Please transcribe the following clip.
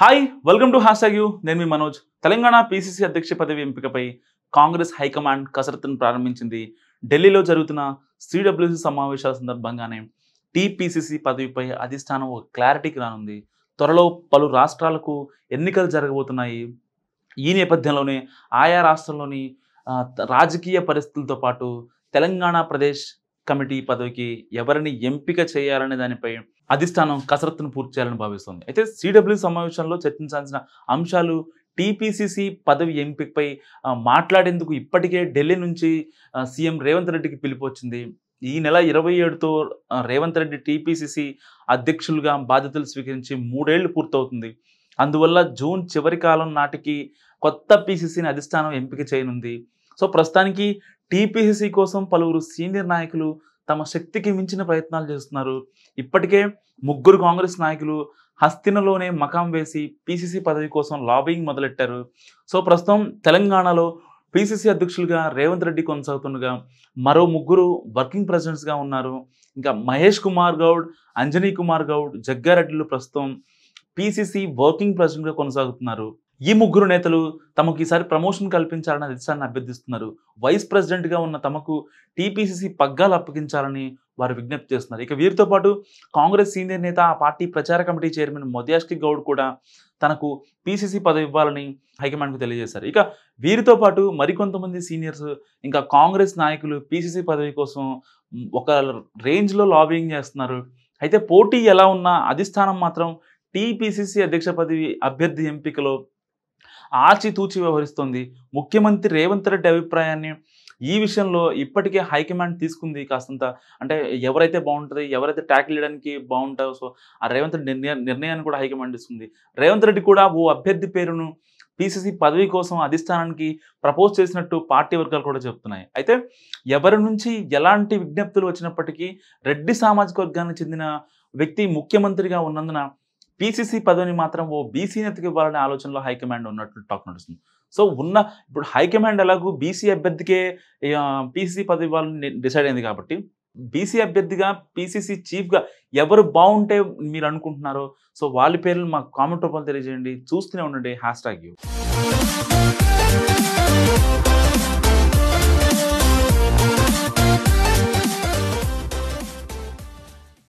hi welcome to hash you నేను మీ Manoj Telangana PCC అధ్యక్ష పదవి ఎంపికపై కాంగ్రెస్ హైకమాండ్ కసరత్తును ప్రారంభించింది ఢిల్లీలో జరుగుతున్న సిడబ్ల్యూసి సమావేశాల సందర్భంగానే టీపీసీసీ పదవిపై అధిష్టానం ఒక క్లారిటీకి రానుంది త్వరలో పలు రాష్ట్రాలకు ఎన్నికలు జరగబోతున్నాయి ఈ నేపథ్యంలోనే ఆయా రాష్ట్రంలోని రాజకీయ పరిస్థితులతో పాటు తెలంగాణ ప్రదేశ్ కమిటీ పదవికి ఎవరిని ఎంపిక చేయాలనే దానిపై అధిష్టానం కసరత్తును పూర్తి చేయాలని భావిస్తోంది అయితే సిడబ్ల్యూ సమావేశంలో చర్చించాల్సిన అంశాలు టీపీసీసీ పదవి ఎంపికపై మాట్లాడేందుకు ఇప్పటికే ఢిల్లీ నుంచి సీఎం రేవంత్ రెడ్డికి పిలుపు వచ్చింది ఈ నెల ఇరవై ఏడుతో రేవంత్ రెడ్డి టీపీసీసీ అధ్యక్షులుగా బాధ్యతలు స్వీకరించి మూడేళ్లు పూర్తవుతుంది అందువల్ల జూన్ చివరి కాలం నాటికి కొత్త పీసీసీని అధిష్టానం ఎంపిక చేయనుంది సో ప్రస్తుతానికి టీపీసీసీ కోసం పలువురు సీనియర్ నాయకులు తమ శక్తికి మించిన ప్రయత్నాలు చేస్తున్నారు ఇప్పటికే ముగ్గురు కాంగ్రెస్ నాయకులు హస్తినలోనే మకాం వేసి పీసీసీ పదవి కోసం లాబింగ్ మొదలెట్టారు సో ప్రస్తుతం తెలంగాణలో పీసీసీ అధ్యక్షులుగా రేవంత్ రెడ్డి కొనసాగుతుండగా మరో ముగ్గురు వర్కింగ్ ప్రెసిడెంట్స్గా ఉన్నారు ఇంకా మహేష్ కుమార్ గౌడ్ అంజనీ కుమార్ గౌడ్ జగ్గారెడ్డిలు ప్రస్తుతం పీసీసీ వర్కింగ్ ప్రెసిడెంట్గా కొనసాగుతున్నారు ఈ ముగ్గురు నేతలు తమకు ఈసారి ప్రమోషన్ కల్పించాలని అధిష్టాన్ని అభ్యర్థిస్తున్నారు వైస్ ప్రెసిడెంట్గా ఉన్న తమకు టీపీసీసీ పగ్గాలు అప్పగించాలని వారు విజ్ఞప్తి చేస్తున్నారు ఇక వీరితో పాటు కాంగ్రెస్ సీనియర్ నేత ఆ పార్టీ ప్రచార కమిటీ చైర్మన్ మొదయాష్కి గౌడ్ కూడా తనకు పీసీసీ పదవి ఇవ్వాలని హైకమాండ్కు తెలియజేశారు ఇక వీరితో పాటు మరికొంతమంది సీనియర్స్ ఇంకా కాంగ్రెస్ నాయకులు పీసీసీ పదవి కోసం ఒక రేంజ్లో లాబింగ్ చేస్తున్నారు అయితే పోటీ ఎలా ఉన్నా అధిష్టానం మాత్రం టీపీసీసీ అధ్యక్ష పదవి అభ్యర్థి ఎంపికలో ఆచితూచి వ్యవహరిస్తోంది ముఖ్యమంత్రి రేవంత్ రెడ్డి అభిప్రాయాన్ని ఈ విషయంలో ఇప్పటికే హైకమాండ్ తీసుకుంది కాస్తంత అంటే ఎవరైతే బాగుంటుంది ఎవరైతే ట్యాకిల్ చేయడానికి బాగుంటారో సో ఆ రేవంత్ రెడ్డి నిర్ణయాన్ని కూడా హైకమాండ్ తీసుకుంది రేవంత్ రెడ్డి కూడా ఓ అభ్యర్థి పేరును పిసిసి పదవి కోసం అధిష్టానానికి ప్రపోజ్ చేసినట్టు పార్టీ వర్గాలు కూడా చెప్తున్నాయి అయితే ఎవరి నుంచి ఎలాంటి విజ్ఞప్తులు వచ్చినప్పటికీ రెడ్డి సామాజిక వర్గానికి చెందిన వ్యక్తి ముఖ్యమంత్రిగా ఉన్నందున పీసీసీ పదవిని మాత్రం ఓ బీసీ నేతకి ఇవ్వాలనే ఆలోచనలో హైకమాండ్ ఉన్నట్లు టాక్ నడుస్తుంది సో ఉన్న ఇప్పుడు హైకమాండ్ ఎలాగూ బీసీ అభ్యర్థికే పీసీసీ పదవి ఇవ్వాలని డిసైడ్ అయింది కాబట్టి బీసీ అభ్యర్థిగా పీసీసీ చీఫ్గా ఎవరు బాగుంటే మీరు అనుకుంటున్నారో సో వాళ్ళ పేర్లు మాకు కామెంట్ రూపంలో తెలియజేయండి చూస్తూనే ఉండండి హ్యాష్ ట్యాగ్ యూ